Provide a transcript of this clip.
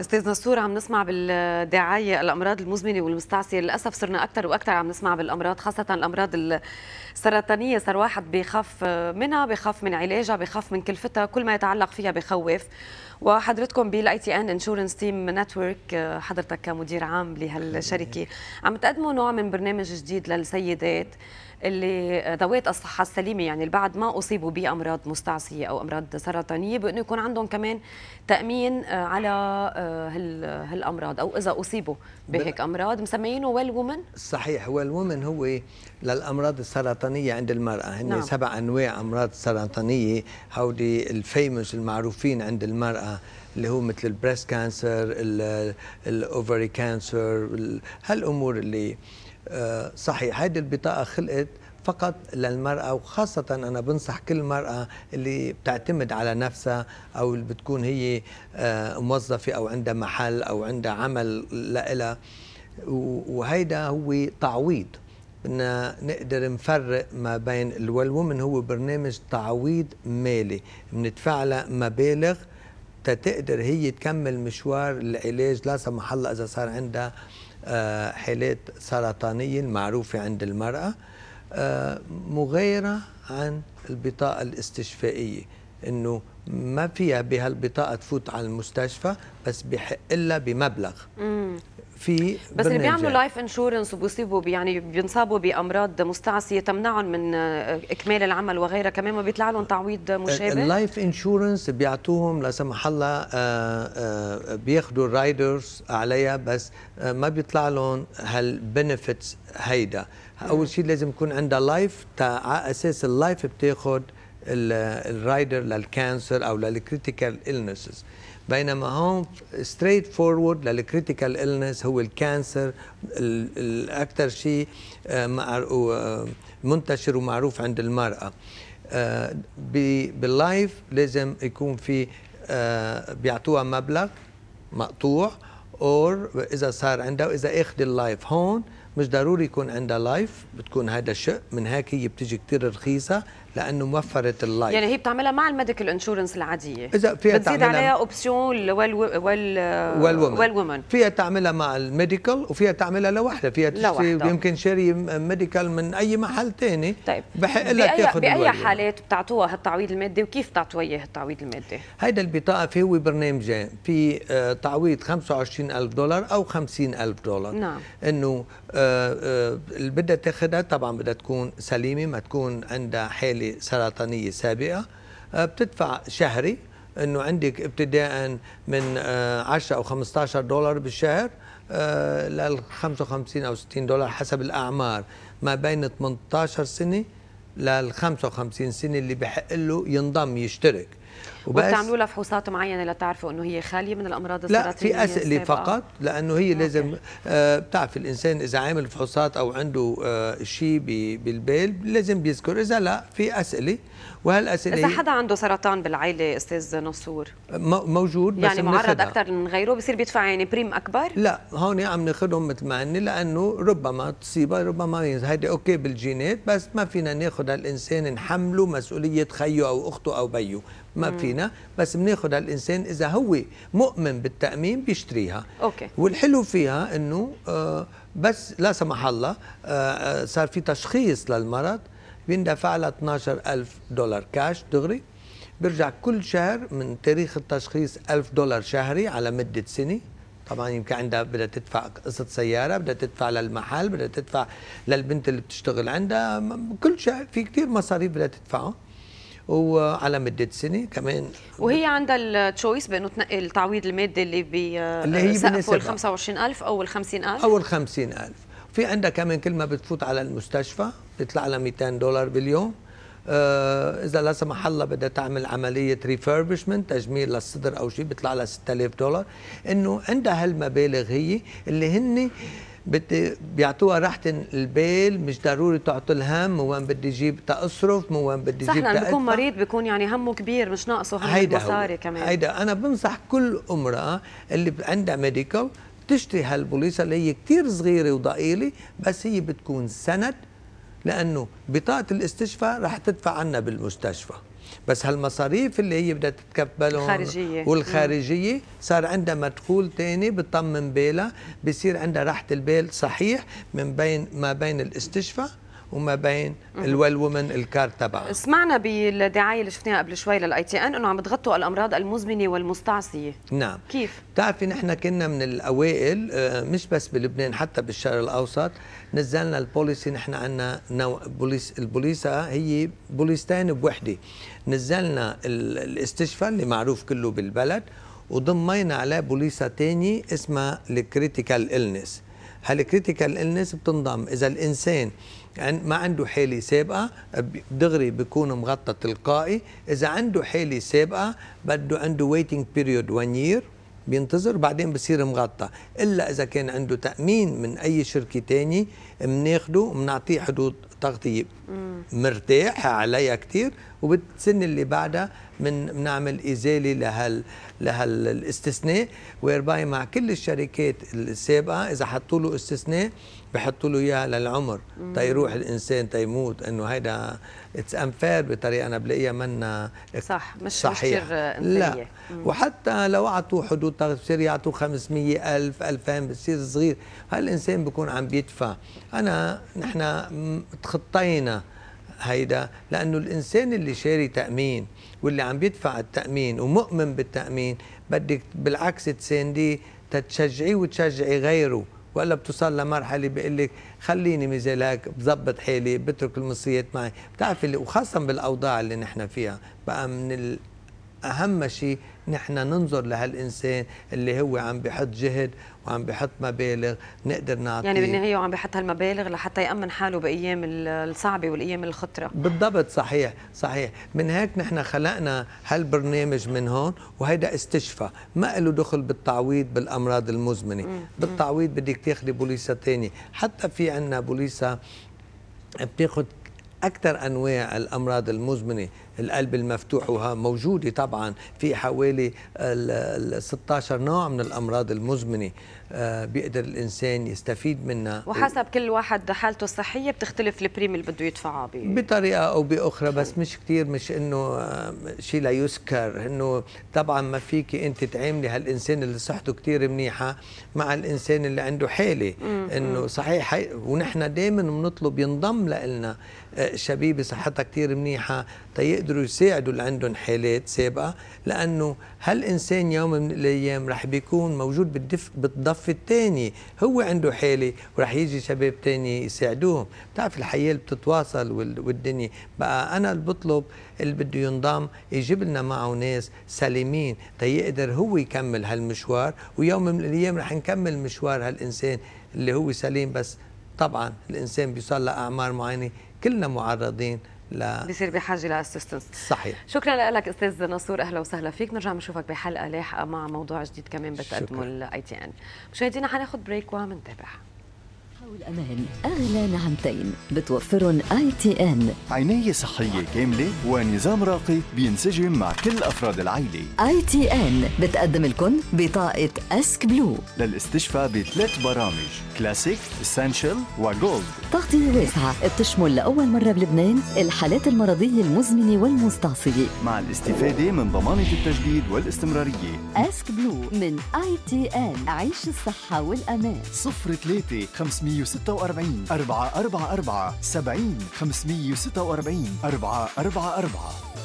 استاذ نصور عم نسمع بالدعايه الامراض المزمنه والمستعصيه للاسف صرنا اكثر واكثر عم نسمع بالامراض خاصه الامراض السرطانيه صار واحد بخاف منها بخاف من علاجها بخاف من كلفتها كل ما يتعلق فيها بخوف وحضرتكم بالاي تي ان انشورنس تيم نتورك حضرتك كمدير عام لهالشركه عم تقدموا نوع من برنامج جديد للسيدات اللي ذوات الصحه السليمه يعني بعد ما اصيبوا بامراض مستعصيه او امراض سرطانيه بانه يكون عندهم كمان تامين على هالامراض او اذا اصيبوا بهيك امراض مسميينه ويل وومن صحيح ويل وومن هو للامراض السرطانيه عند المراه هن نعم. سبع انواع امراض سرطانيه هودي الفيموس المعروفين عند المراه اللي هو مثل البريست كانسر الاوفري كانسر هالامور اللي آه، صحيح هيدي البطاقه خلقت فقط للمرأة وخاصة أنا بنصح كل مرأة اللي بتعتمد على نفسها أو اللي بتكون هي آه، موظفة أو عندها محل أو عندها عمل لإلها وهيدا هو تعويض بدنا نقدر نفرق ما بين الويل وومن هو برنامج تعويض مالي بندفع لها مبالغ تتقدر هي تكمل مشوار العلاج لا سمح الله اذا صار عندها آه، حالات سرطانيه المعروفه عند المراه آه، مغايرة عن البطاقة الاستشفائية انه ما فيها بهالبطاقه تفوت على المستشفى بس بحق إلا بمبلغ مم. في بس اللي بيعملوا لايف انشورنس وبيصيبوا يعني بينصابوا بامراض مستعصيه تمنعهم من آه، اكمال العمل وغيرها كمان ما بيطلع لهم تعويض مشابه اللايف انشورنس بيعطوهم لا سمح الله آه، آه، بياخذوا الرايدرز عليها بس ما بيطلع لهم هالبنفيتس هيدا اول شيء لازم يكون عندها لايف على اساس اللايف بتاخذ الرايدر للكانسر او للكريتيكال النسز بينما هون ستريت فورورد للكريتيكال النس هو الكانسر الاكثر شيء آه، آه، منتشر ومعروف عند المراه آه، باللايف لازم يكون في بيعطوها مبلغ مقطوع اور اذا صار عندها واذا اخذ اللايف هون مش ضروري يكون عندها لايف بتكون هذا الشيء من هيك هي بتيجي كثير رخيصه لانه موفره اللايف يعني هي بتعملها مع الميديكال انشورنس العاديه اذا فيها بتزيد عليها اوبسيون وال وال وومن فيها تعملها مع الميديكال وفيها تعملها لوحدها فيها تشتري يمكن شاري ميديكال من اي محل ثاني طيب بحق لها تاخذ باي حالات بتعطوها هالتعويض المادي وكيف بتعطوها اياه التعويض المادي؟ هيدا البطاقه يعني في هو آه، برنامجين في تعويض 25000 دولار او 50000 دولار نعم انه آه، اللي آه، آه، بدها تاخذها طبعا بدها تكون سليمه ما تكون عندها حاله سرطانيه سابقه آه، بتدفع شهري انه عندك ابتداء من 10 او 15 دولار بالشهر لل 55 او 60 دولار حسب الاعمار ما بين 18 سنه لل 55 سنه اللي بحق له ينضم يشترك وبتعملوا لها فحوصات معينه لتعرفوا انه هي خاليه من الامراض السرطانيه لا في اسئله فقط لانه هي لازم آه، بتعرف الانسان اذا عامل فحوصات او عنده آه، شيء بالبال لازم بيذكر اذا لا في اسئله وهالاسئله اذا حدا عنده سرطان بالعائله استاذ نصور موجود بس يعني معرض اكثر من غيره بصير بيدفع يعني بريم اكبر لا هون عم ناخذهم مثل ما عني لانه ربما تصيبها ربما هيدي اوكي بالجينات بس ما فينا ناخذ هالانسان نحمله مسؤوليه خيه او اخته او بيه ما فينا علينا بس بناخذها الانسان اذا هو مؤمن بالتامين بيشتريها أوكي. والحلو فيها انه آه، بس لا سمح الله آه، آه، صار في تشخيص للمرض بيندفع لها 12000 دولار كاش دغري بيرجع كل شهر من تاريخ التشخيص 1000 دولار شهري على مدة سنة طبعا يمكن عندها بدها تدفع قصة سيارة بدها تدفع للمحل بدها تدفع للبنت اللي بتشتغل عندها كل شهر في كثير مصاريف بدها تدفعه وعلى مده سنه كمان وهي عندها التشويس بانه تنقي التعويض المادي اللي بي اللي هي ال 25000 او ال 50000 او ال 50000 في عندها كمان كل ما بتفوت على المستشفى بيطلع لها 200 دولار باليوم آه، اذا لا سمح الله بدها تعمل عمليه ريفيربشمنت تجميل للصدر او شيء بيطلع لها 6000 دولار انه عندها هالمبالغ هي اللي هن بيعطوها راحة البال مش ضروري تعطي الهم وين بدي جيب تصرف وين بدي جيب صح بكون مريض بيكون يعني همه كبير مش ناقصه هم المصاري كمان هيدا انا بنصح كل امرأة اللي عندها ميديكال تشتري هالبوليصة اللي هي كثير صغيرة وضئيلة بس هي بتكون سند لانه بطاقه الاستشفاء رح تدفع عنا بالمستشفى بس هالمصاريف اللي هي بدها تتكفلهم الخارجية والخارجية صار عندها مدخول تاني بطمن بالها بصير عندها راحة البال صحيح من بين ما بين الاستشفاء وما بين الويل وومن الكار تبعه سمعنا بالدعايه اللي شفناها قبل شوي للاي تي ان انه عم بتغطوا الامراض المزمنه والمستعصيه نعم كيف بتعرفي نحن كنا من الاوائل آه، مش بس بلبنان حتى بالشرق الاوسط نزلنا البوليسي نحن عندنا نوع بوليس البوليسه هي بوليستين بوحده نزلنا الاستشفى اللي معروف كله بالبلد وضمينا عليه بوليسة تاني اسمها الكريتيكال إلنس هالكريتيكال إلنس بتنضم إذا الإنسان يعني ما عنده حيلة سابقة دغري بيكون مغطى تلقائي إذا عنده حيلة سابقة بده عنده ويتنج بيريود 1 يير بينتظر بعدين بصير مغطى إلا إذا كان عنده تأمين من أي شركة تانية بناخده بنعطيه حدود تغطيه مرتاح عليا كثير وبالسنه اللي بعدها من بنعمل ازاله لهال لهالاستثناء ويرباي مع كل الشركات السابقه اذا حطوا له استثناء بحطوا له اياها للعمر تيروح الانسان تيموت انه هيدا اتس انفير بطريقه انا بلاقيها منا صح مش صحيح لا مم. وحتى لو اعطوا حدود بصير يعطوا 500 ألف 2000 بصير صغير هالإنسان بيكون عم بيدفع أنا نحن تخطينا هيدا لأنه الإنسان اللي شاري تأمين واللي عم بيدفع التأمين ومؤمن بالتأمين بدك بالعكس تسانديه تتشجعيه وتشجعي غيره ولا بتوصل لمرحله بيقول لك خليني مثل بظبط حالي بترك المصريات معي بتعرفي وخاصه بالاوضاع اللي نحن فيها بقى من ال... اهم شيء نحن ننظر لهالانسان اللي هو عم بحط جهد وعم بحط مبالغ نقدر نعطيه يعني بالنهايه وعم بحط هالمبالغ لحتى يامن حاله بايام الصعبه والايام الخطره بالضبط صحيح صحيح من هيك نحن خلقنا هالبرنامج من هون وهيدا استشفى ما له دخل بالتعويض بالامراض المزمنه بالتعويض بدك تاخذي بوليسه ثانيه حتى في عندنا بوليسه بتاخذ أكثر أنواع الأمراض المزمنة القلب المفتوح وها موجودة طبعا في حوالي 16 نوع من الأمراض المزمنة آه، بيقدر الانسان يستفيد منها وحسب كل واحد حالته الصحيه بتختلف البريم اللي بده يدفعها بي... بطريقه او باخرى بس مش كثير مش انه آه، شيء لا يذكر انه طبعا ما فيك انت تعاملي هالانسان اللي صحته كثير منيحه مع الانسان اللي عنده حاله انه صحيح ونحن دائما بنطلب ينضم لنا آه، شبيبه صحتها كثير منيحه تيقدروا يساعدوا اللي عندهم حالات سابقه لانه هالانسان يوم من الايام رح بيكون موجود بالدف بالضفه الصف الثاني هو عنده حاله وراح يجي شباب ثاني يساعدوهم بتعرف الحياه اللي بتتواصل والدنيا بقى انا اللي بطلب اللي بده ينضم يجيب لنا معه ناس سليمين تيقدر هو يكمل هالمشوار ويوم من الايام رح نكمل مشوار هالانسان اللي هو سليم بس طبعا الانسان بيوصل لاعمار معينه كلنا معرضين لا بصير بحاجه لاسيستنس صحيح شكرا لك استاذ نصور اهلا وسهلا فيك نرجع بنشوفك بحلقه لاحقه مع موضوع جديد كمان بتقدمه الاي تي ان مشاهدينا حناخذ بريك ومنتابع حول أغلى نعمتين بتوفرن آي تي إن عناية صحية كاملة ونظام راقي بينسجم مع كل أفراد العائلة آي تي إن بتقدم لكم بطاقة أسك بلو للاستشفاء بثلاث برامج كلاسيك، اسينشال وجولد تغطية واسعة بتشمل لأول مرة بلبنان الحالات المرضية المزمنة والمستعصية مع الاستفادة من ضمانة التجديد والاستمرارية أسك بلو من آي تي إن عيش الصحة والأمان 03 500 546 444 70 546 444